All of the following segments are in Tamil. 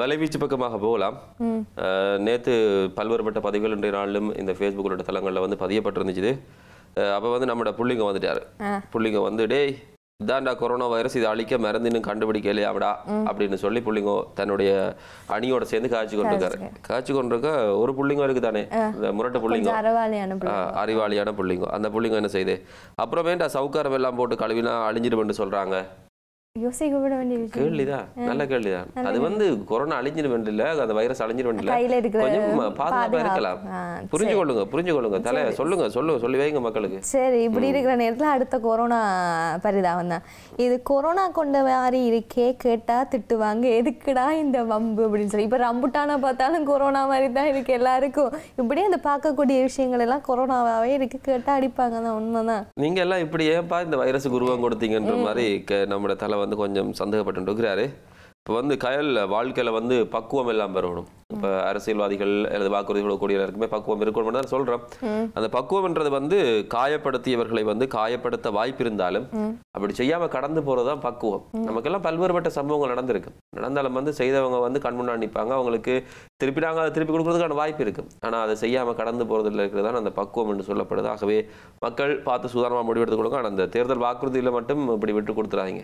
வலைவீச்சு பக்கமாக போகலாம் நேற்று பல்வேறுபட்ட பதிவுகள் இன்றைய நாளிலும் இந்த ஃபேஸ்புக்கோட தளங்கள்ல வந்து பதியப்பட்டிருந்துச்சு அப்போ வந்து நம்மட புள்ளிங்க வந்துட்டாரு புள்ளிங்க வந்து டேய் இதாண்டா கொரோனா வைரஸ் இதை அழிக்க மருந்து இன்னும் கண்டுபிடிக்கலையா அவடா அப்படின்னு சொல்லி புள்ளிங்க தன்னுடைய அணியோட சேர்ந்து காய்ச்சி கொண்டிருக்காரு காய்ச்சி கொண்டிருக்க ஒரு புள்ளிங்க இருக்குதானே முரட்ட முரட்டு புள்ளிங்க அறிவாளியான புள்ளிங்க அந்த புள்ளிங்க என்ன செய்யுது அப்புறமேண்டா சவுக்காரம் எல்லாம் போட்டு கழுவினா அழிஞ்சிருமென்று சொல்றாங்க யோசிக்க விட வேண்டிய கேள்விதான் நல்ல கேள்விதான் அது வந்து கொரோனா அழிஞ்சிட வேண்டிய அந்த வைரஸ் அழிஞ்சிட வேண்டிய கொஞ்சம் பாதுகாப்பா இருக்கலாம் புரிஞ்சு கொள்ளுங்க புரிஞ்சு கொள்ளுங்க தலை சொல்லுங்க சொல்லுங்க சொல்லி வைங்க மக்களுக்கு சரி இப்படி இருக்கிற நேரத்துல அடுத்த கொரோனா பரிதாபம் தான் இது கொரோனா கொண்ட மாதிரி இருக்கே கேட்டா திட்டுவாங்க எதுக்குடா இந்த வம்பு அப்படின்னு சொல்லி இப்ப ரம்புட்டானா பார்த்தாலும் கொரோனா மாதிரி தான் இருக்கு எல்லாருக்கும் இப்படியே அந்த பார்க்கக்கூடிய விஷயங்கள் எல்லாம் கொரோனாவே இருக்கு கேட்டா அடிப்பாங்க தான் உண்மைதான் நீங்க எல்லாம் இப்படி ஏன்பா இந்த வைரஸுக்கு உருவம் கொடுத்தீங்கன்ற மாதிரி நம்மளோட தலை வந்து கொஞ்சம் சந்தேகப்பட்டு இருக்கிறாரு இப்போ வந்து கயல் வாழ்க்கையில் வந்து பக்குவம் எல்லாம் பெறணும் இப்போ அரசியல்வாதிகள் அல்லது வாக்குறுதி கொடுக்கக்கூடிய எல்லாருக்குமே பக்குவம் இருக்கணும் தான் சொல்கிறோம் அந்த பக்குவம்ன்றது வந்து காயப்படுத்தியவர்களை வந்து காயப்படுத்த வாய்ப்பு இருந்தாலும் அப்படி செய்யாமல் கடந்து போகிறது தான் பக்குவம் நமக்கெல்லாம் பல்வேறுபட்ட சம்பவங்கள் நடந்திருக்கு நடந்தாலும் வந்து செய்தவங்க வந்து கண் முன்னாடி நிற்பாங்க அவங்களுக்கு திருப்பி நாங்கள் அதை திருப்பி கொடுக்குறதுக்கான வாய்ப்பு இருக்குது ஆனால் அதை செய்யாமல் கடந்து போகிறதுல இருக்கிறது தான் அந்த பக்குவம் என்று சொல்லப்படுது ஆகவே மக்கள் பார்த்து சுதாரணமாக முடிவெடுத்து கொடுங்க ஆனால் அந்த தேர்தல் வாக்குறுதியில் மட்டும் இப்படி விட்டு கொடுத்துறாங்க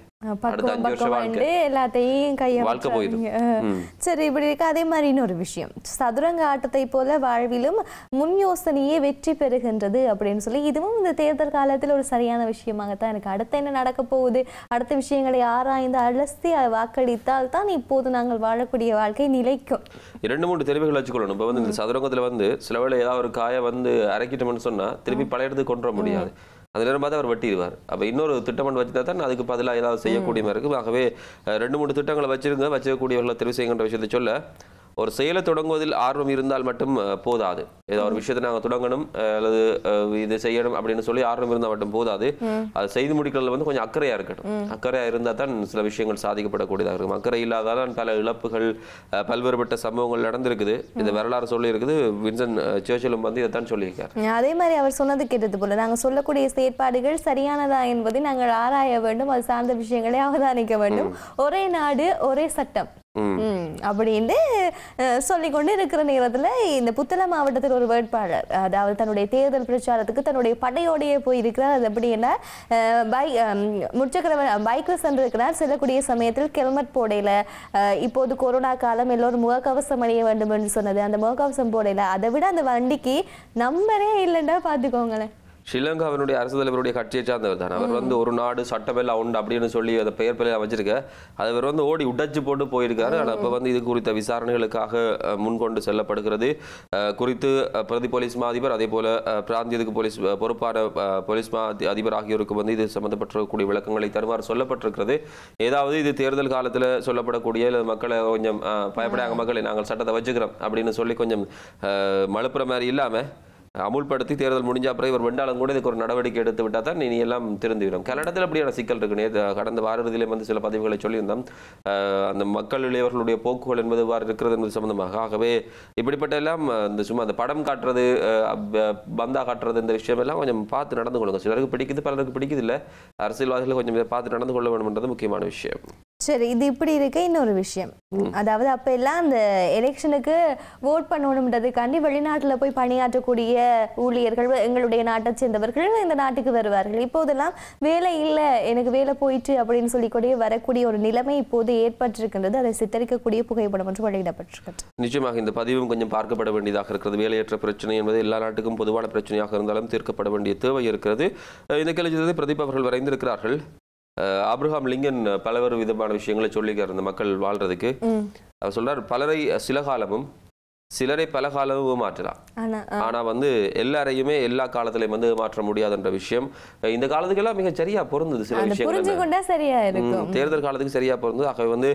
அடுத்த அஞ்சு வருஷம் வாழ்க்கை எல்லாத்தையும் வாழ்க்கை போயிடும் சரி இப்படி இருக்கு அதே மாதிரி இன்னொரு விஷயம் சதுரங்க ஆட்டத்தை போல வாழ்விலும் முன் யோசனையே வெற்றி பெறுகின்றது அப்படின்னு சொல்லி இதுவும் இந்த தேர்தல் காலத்தில் ஒரு சரியான விஷயமாக தான் எனக்கு அடுத்து என்ன நடக்க போகுது அடுத்த விஷயங்களை ஆராய்ந்து அலசி வாக்களித்தால் தான் இப்போது நாங்கள் வாழக்கூடிய வாழ்க்கை நிலைக்கும் இரண்டு மூன்று தெரிவுகள் வச்சுக்கொள்ளணும் இப்போ வந்து இந்த சதுரங்கத்தில் வந்து சில வேளை ஏதாவது ஒரு காயை வந்து அரைக்கிட்டோம்னு சொன்னால் திருப்பி பழைய இடத்துக்கு கொண்டு வர முடியாது அந்த நேரம் பார்த்து அவர் வெட்டிடுவார் அப்போ இன்னொரு திட்டமன் வச்சுட்டா தான் அதுக்கு பதிலாக ஏதாவது செய்யக்கூடிய மாதிரி இருக்கும் ஆகவே ரெண்டு மூணு திட்டங்களை வச்சிருங்க வச்சிருக்கக்கூடியவர்களை தெரிவு செய்யுங்கிற விஷயத்தை சொல்ல ஒரு செயலை தொடங்குவதில் ஆர்வம் இருந்தால் மட்டும் போதாது ஏதோ ஒரு விஷயத்தை நாங்கள் தொடங்கணும் அல்லது இது செய்யணும் அப்படின்னு சொல்லி ஆர்வம் இருந்தால் மட்டும் போதாது அது செய்து முடிக்கிறதுல வந்து கொஞ்சம் அக்கறையாக இருக்கட்டும் அக்கறையாக இருந்தால் தான் சில விஷயங்கள் சாதிக்கப்படக்கூடியதாக இருக்கும் அக்கறை இல்லாதான் பல இழப்புகள் பல்வேறுபட்ட சம்பவங்கள் நடந்திருக்குது இந்த வரலாறு சொல்லியிருக்குது வின்சன் சேர்ச்சிலும் வந்து இதை தான் சொல்லியிருக்காரு அதே மாதிரி அவர் சொன்னது கேட்டது போல நாங்கள் சொல்லக்கூடிய செயற்பாடுகள் சரியானதா என்பதை நாங்கள் ஆராய வேண்டும் அது சார்ந்த விஷயங்களை அவதானிக்க வேண்டும் ஒரே நாடு ஒரே சட்டம் அப்படின்னு சொல்லிக்கொண்டு இருக்கிற நேரத்தில் இந்த புத்தள மாவட்டத்தில் ஒரு வேட்பாளர் அதாவது தன்னுடைய தேர்தல் பிரச்சாரத்துக்கு தன்னுடைய படையோடையே போயிருக்கிறார் அது எப்படின்னா பை முச்சக்கரவன் பைக்கில் சென்றிருக்கிறார் செல்லக்கூடிய சமயத்தில் ஹெல்மெட் போடையில இப்போது கொரோனா காலம் எல்லோரும் முகக்கவசம் அணிய வேண்டும் என்று சொன்னது அந்த முகக்கவசம் போடையில அதை விட அந்த வண்டிக்கு நம்பரே இல்லைன்னா பார்த்துக்கோங்களேன் ஸ்ரீலங்காவினுடைய அரசு தலைவருடைய கட்சியை சார்ந்தவர் தான் அவர் வந்து ஒரு நாடு சட்டமெல்லாம் உண்டு அப்படின்னு சொல்லி அதை பெயர் பிள்ளையாக வச்சிருக்க அவர் வந்து ஓடி உடைச்சு போட்டு போயிருக்காரு ஆனால் இப்போ வந்து இது குறித்த விசாரணைகளுக்காக முன்கொண்டு செல்லப்படுகிறது குறித்து பிரதி போலீஸ் மா அதிபர் அதே போல பிராந்தியத்துக்கு போலீஸ் பொறுப்பான போலீஸ் மா அதிபர் ஆகியோருக்கு வந்து இது சம்மந்தப்பட்டிருக்கக்கூடிய விளக்கங்களை தருமாறு சொல்லப்பட்டிருக்கிறது ஏதாவது இது தேர்தல் காலத்தில் சொல்லப்படக்கூடிய மக்களை கொஞ்சம் பயப்படாங்க மக்களை நாங்கள் சட்டத்தை வச்சுக்கிறோம் அப்படின்னு சொல்லி கொஞ்சம் மழுப்புற மாதிரி இல்லாமல் அமுல்படுத்தி தேர்தல் முடிஞ்ச அப்புறம் இவர் வெண்டாலும் கூட இதுக்கு ஒரு நடவடிக்கை எடுத்து விட்டால் தான் இனி எல்லாம் திருந்துவிடும் சில அப்படியான சிக்கல் இருக்கு கடந்த வார இறுதியிலே வந்து சில பதிவுகளை சொல்லியிருந்தோம் அந்த மக்கள் இளையவர்களுடைய போக்குகள் என்பது வாறு இருக்கிறது என்பது சம்பந்தமாக ஆகவே இப்படிப்பட்ட எல்லாம் இந்த சும்மா அந்த படம் காட்டுறது பந்தா காட்டுறது இந்த விஷயம் எல்லாம் கொஞ்சம் பார்த்து நடந்து கொள்ளுங்க சிலருக்கு பிடிக்குது பலருக்கு பிடிக்குது இல்லை அரசியல்வாதிகள் கொஞ்சம் பார்த்து நடந்து கொள்ள வேண்டும்ன்றது முக்கியமான விஷயம் சரி இது இப்படி இருக்க இன்னொரு விஷயம் அதாவது அப்ப எல்லாம் அந்த எலெக்ஷனுக்கு ஓட் பண்ணணும்ன்றதுக்காண்டி வெளிநாட்டுல போய் பணியாற்றக்கூடிய ஊழியர்கள் எங்களுடைய நாட்டை சேர்ந்தவர்கள் இந்த நாட்டுக்கு வருவார்கள் இப்போதெல்லாம் வேலை இல்லை எனக்கு வேலை போயிட்டு அப்படின்னு சொல்லிக்கூடிய வரக்கூடிய ஒரு நிலைமை இப்போது ஏற்பட்டிருக்கின்றது அதை சித்தரிக்கக்கூடிய புகைப்படம் என்று வெளியிடப்பட்டிருக்கிறது நிச்சயமாக இந்த பதிவும் கொஞ்சம் பார்க்கப்பட வேண்டியதாக இருக்கிறது வேலையற்ற பிரச்சனை என்பது எல்லா நாட்டுக்கும் பொதுவான பிரச்சனையாக இருந்தாலும் தீர்க்கப்பட வேண்டிய தேவை இருக்கிறது இந்த கேள்வி பிரதீப் அவர்கள் வரைந்திருக்கிறார்கள் ஆப்ரஹாம் லிங்கன் பலவேறு விதமான விஷயங்களை சொல்லிக்கிறார் இந்த மக்கள் வாழ்றதுக்கு அவர் சொல்றார் பலரை சில காலமும் சிலரை பல காலமும் மாற்றலாம் ஆனா வந்து எல்லாரையுமே எல்லா காலத்திலையும் வந்து மாற்ற முடியாதுன்ற விஷயம் இந்த காலத்துக்கெல்லாம் மிக சரியா பொருந்தது சில விஷயங்கள் தேர்தல் காலத்துக்கு சரியா பொருந்தது ஆகவே வந்து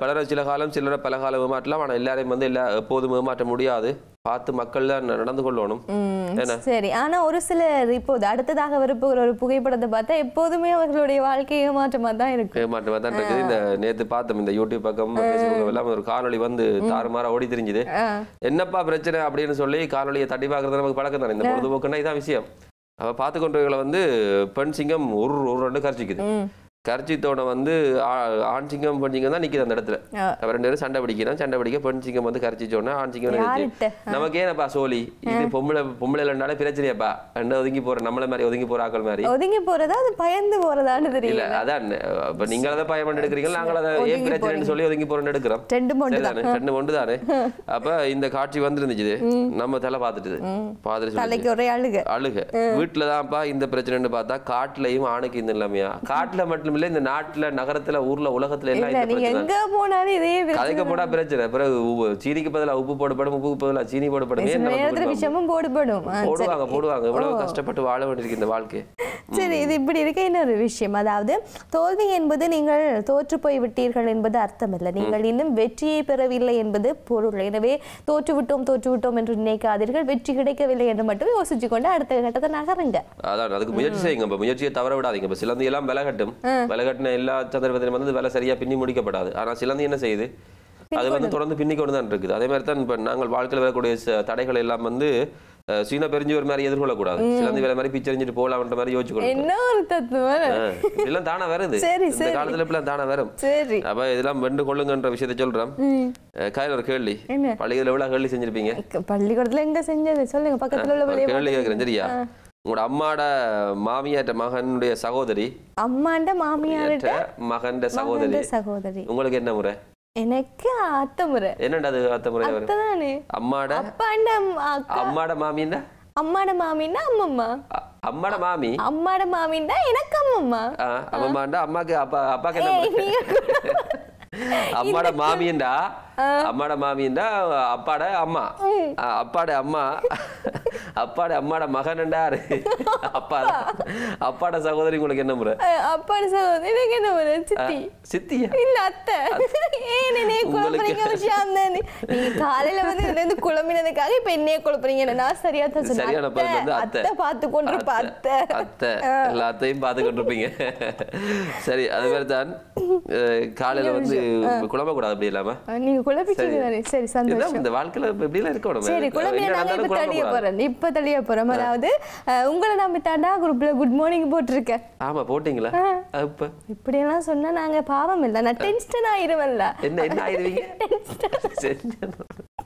பலரை சில காலம் சிலரை பல காலம் மாற்றலாம் ஆனா எல்லாரையும் வந்து எல்லா எப்போதும் மாற்ற முடியாது பார்த்து மக்கள் தான் நடந்து கொள்ளணும் சரி ஆனா ஒரு சிலர் இப்போது அடுத்ததாக வரப்போகிற ஒரு புகைப்படத்தை பார்த்தா எப்போதுமே அவர்களுடைய வாழ்க்கை ஏமாற்றமா தான் இருக்கு ஏமாற்றமா தான் இருக்குது இந்த நேத்து பார்த்தோம் இந்த யூடியூப் பக்கம் எல்லாம் ஒரு காணொலி வந்து தாறுமாற ஓடி தெரிஞ்சுது என்னப்பா பிரச்சனை அப்படின்னு சொல்லி காணொலியை தட்டி பார்க்கறது நமக்கு பழக்கம் தானே இந்த பொழுதுபோக்குன்னா இதான் விஷயம் அவ பார்த்து கொண்டவர்களை வந்து பெண் சிங்கம் ஒரு ஒரு ரெண்டு கரைச்சிக்குது கர்ஜித்தோட வந்து ஆண் சிங்கம் பெண் சிங்கம் தான் நிற்கிது அந்த இடத்துல ரெண்டு பேரும் சண்டை பிடிக்கிறோம் சண்டை பிடிக்க பெண் சிங்கம் வந்து கர்ஜிச்சோன்னா ஆண் சிங்கம் நமக்கு ஏனப்பா சோழி இது பொம்பளை பொம்பளை இல்லைனாலே பிரச்சனையாப்பா என்ன ஒதுங்கி போற நம்மள மாதிரி ஒதுங்கி போற ஆக்கள் மாதிரி ஒதுங்கி போறதா அது பயந்து போறதான் தெரியல அதான் இப்போ நீங்கள் அதை பயம் பண்ணி எடுக்கிறீங்க நாங்கள் அதை ஏன் பிரச்சனை சொல்லி ஒதுங்கி போறோம்னு எடுக்கிறோம் ரெண்டு மொண்டு தானே ரெண்டு மொண்டு தானே அப்போ இந்த காட்சி வந்துருந்துச்சு நம்ம தலை பார்த்துட்டு பார்த்துட்டு ஒரே அழுக அழுக வீட்டில் இந்த பிரச்சனைன்னு பார்த்தா காட்டுலயும் ஆணுக்கு இந்த இல்லாமையா காட்டுல மட்டும் மட்டும் இல்லை இந்த நாட்டில் நகரத்தில் ஊரில் உலகத்தில் எல்லாம் போனாலும் கதைக்க போடா பிரச்சனை பிறகு சீனிக்கு பதிலாக உப்பு போடப்படும் உப்புக்கு பதிலாக சீனி போடப்படும் விஷமும் போடப்படும் போடுவாங்க போடுவாங்க இவ்வளவு கஷ்டப்பட்டு வாழ வேண்டியிருக்கு இந்த வாழ்க்கை சரி இது இப்படி இருக்க இன்னொரு விஷயம் அதாவது தோல்வி என்பது நீங்கள் தோற்று போய் விட்டீர்கள் என்பது அர்த்தம் இல்லை நீங்கள் இன்னும் வெற்றியை பெறவில்லை என்பது பொருள் எனவே தோற்றுவிட்டோம் தோற்றுவிட்டோம் என்று நினைக்காதீர்கள் வெற்றி கிடைக்கவில்லை என்று மட்டும் யோசிச்சு கொண்டு அடுத்த கட்டத்தை நகருங்க அதான் அதுக்கு முயற்சி செய்யுங்க முயற்சியை தவற விடாதீங்க இப்போ சிலந்தி எல்லாம் விலகட்டும் விலை கட்டின எல்லா சந்தர்ப்பத்திலும் வந்து வேலை சரியாக பின்னி முடிக்கப்படாது ஆனால் சிலந்தி என்ன செய்யுது அது வந்து தொடர்ந்து பின்னி தான் இருக்குது அதே மாதிரி தான் இப்போ நாங்கள் வாழ்க்கையில் வரக்கூடிய தடைகள் எல்லாம் வந்து சீனா பெரிஞ்சு ஒரு மாதிரி எதிர்கொள்ளக்கூடாது சிலந்தி வேலை மாதிரி பிச்சரிஞ்சிட்டு போலாம்ன்ற மாதிரி யோசிச்சுக்கணும் என்ன இதெல்லாம் தானா வருது இந்த காலத்துல இப்பெல்லாம் தானா வரும் சரி அப்ப இதெல்லாம் வெண்டு கொள்ளுங்கன்ற விஷயத்தை சொல்றோம் காயில் ஒரு கேள்வி பள்ளியில எவ்வளவு கேள்வி செஞ்சிருப்பீங்க பள்ளிக்கூடத்துல எங்க செஞ்சது சொல்லுங்க பக்கத்துல உள்ள கேள்வி கேட்கிறேன் சரியா உங்களோட அம்மாட மாமியாட்ட மகனுடைய சகோதரி அம்மாண்ட மாமியாட்ட மகன்ட சகோதரி சகோதரி உங்களுக்கு என்ன முறை எனக்கு அத்த முறை என்னடா அது அத்த முறை அத்ததானே அம்மாட அப்பாண்ட அம்மாட மாமின்னா அம்மாட மாமின்னா அம்மம்மா அம்மாட மாமி அம்மாட மாமின்னா எனக்கு அம்மம்மா அம்மம்மாண்டா அம்மாக்கு அப்பா அப்பாக்கு என்ன அம்மாட மாமியண்டா அம்மாட மாமியண்டா அப்பாட அம்மா அப்பாட அம்மா அப்பாட அம்மாட மகனண்டா அப்பா அப்பாட சகோதரி உங்களுக்கு என்ன முறை அப்பாட சகோதரி எனக்கு என்ன முறை சித்தி சித்தியா இல்ல அத்தை ஏன் என்னைய குழப்பறீங்க விஷயம் தானே காலையில வந்து இருந்து குழம்பினதுக்காக இப்ப என்னைய குழப்பறீங்க நான் சரியா தான் சொன்னேன் சரியான பதில் வந்து அத்தை பார்த்து கொண்டு பாத்த அத்தை எல்லாத்தையும் பார்த்து இருப்பீங்க சரி அது மாதிரி தான் காலையில வந்து குழம்ப கூடாது அப்படி இல்லாம நீங்க குழப்பிட்டீங்க சரி சந்தோஷம் இந்த வாழ்க்கையில இப்படி எல்லாம் இருக்கணும் சரி குழம்பினா நான் இப்ப தடிய போறேன் இப்போ தெளிய போகிறோம் அதாவது உங்களை நம்பித்தாண்டா குரூப்பில் குட் மார்னிங் போட்டிருக்கேன் ஆமாம் போட்டிங்களா இப்போ இப்படியெல்லாம் சொன்னால் நாங்கள் பாவம் இல்லை நான் டென்ஷன் ஆயிடுவேன்ல என்ன என்ன ஆயிடுவீங்க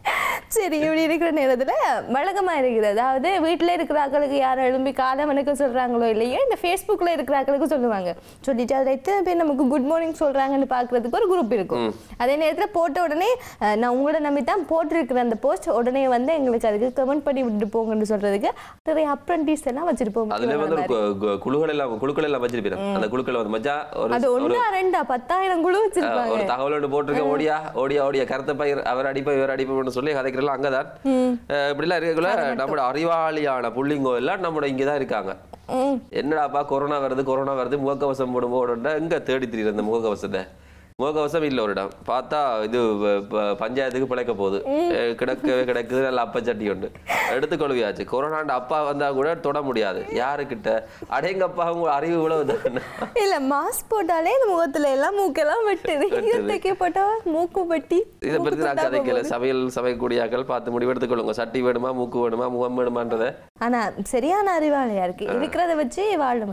சரி இப்படி இருக்கிற நேரத்தில் வழக்கமாக இருக்குது அதாவது வீட்டில் இருக்கிற ஆக்களுக்கு யாரும் எழும்பி காலம் எனக்கு சொல்கிறாங்களோ இல்லையோ இந்த ஃபேஸ்புக்கில் இருக்கிற ஆக்களுக்கு சொல்லுவாங்க சொல்லிட்டு அதில் எத்தனை பேர் நமக்கு குட் மார்னிங் சொல்கிறாங்கன்னு பார்க்குறதுக்கு ஒரு குரூப் இருக்கும் அதே நேரத்தில் போட்ட உடனே நான் உங்களை நம்பி தான் போட்டிருக்கிற அந்த போஸ்ட் உடனே வந்து எங்களுக்கு அதுக்கு கமெண்ட் பண்ணி விட்டு போங்கன்னு சொல்றதுக்கு நிறைய அப்ரண்டிஸ் எல்லாம் வச்சிருப்போம் அதுல வந்து குழுக்கள் எல்லாம் குழுக்கள் எல்லாம் வச்சிருப்பீங்க அந்த குழுக்கள் வந்து ஒரு அது ஒண்ணா ரெண்டா பத்தாயிரம் குழு வச்சிருப்பாங்க ஒரு தகவலோடு போட்டிருக்க ஓடியா ஓடியா ஓடியா கருத்த பயிர் அவர் அடிப்பா இவர் அடிப்பான்னு சொல்லி கதைக்கிறலாம் அங்கதான் இப்படி எல்லாம் இருக்கக்குள்ள அறிவாளியான புள்ளிங்கோ எல்லாம் நம்மளோட இங்கதான் இருக்காங்க என்னடாப்பா கொரோனா வருது கொரோனா வருது முகக்கவசம் போடுவோம் இங்க தேடி திரியுற அந்த முகக்கவசத்தை முகக்கவசம் இல்லை ஒரு இடம் பார்த்தா இது பஞ்சாயத்துக்கு பிழைக்க போகுது கிடக்கவே கிடக்குது நல்ல அப்பா சட்டி உண்டு எடுத்து கொள்கையாச்சு கொரோனாண்டு அப்பா வந்தா கூட தொட முடியாது யாருக்கிட்ட அடையங்கப்பா உங்க அறிவு இவ்வளவு இல்ல மாஸ்க் போட்டாலே முகத்துல எல்லாம் மூக்கெல்லாம் வெட்டுது மூக்கு வெட்டி இதை பத்தி நான் கதைக்கல சமையல் சமைக்கூடியாக்கள் பார்த்து முடிவெடுத்துக் கொள்ளுங்க சட்டி வேணுமா மூக்கு வேணுமா முகம் வேணுமான்றத ஆனா சரியான அறிவாளியா இருக்கு இருக்கிறத வச்சு வாழ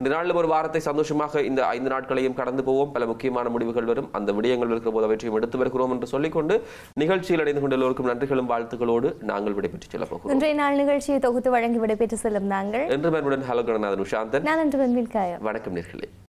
இந்த நாள் ஒரு வாரத்தை சந்தோஷமாக இந்த ஐந்து நாட்களையும் கடந்து போவோம் பல முக்கிய முக்கியமான முடிவுகள் வரும் அந்த விடயங்கள் இருக்கிற போது அவற்றையும் எடுத்து வருகிறோம் என்று சொல்லிக்கொண்டு நிகழ்ச்சியில் அடைந்து கொண்ட எல்லோருக்கும் நன்றிகளும் வாழ்த்துக்களோடு நாங்கள் விடைபெற்று செல்ல போகிறோம் இன்றைய நாள் நிகழ்ச்சியை தொகுத்து வழங்கி விடைபெற்று செல்லும் நாங்கள் என்று ஹலோ கணநாதன் உஷாந்தன் வணக்கம் நேர்களே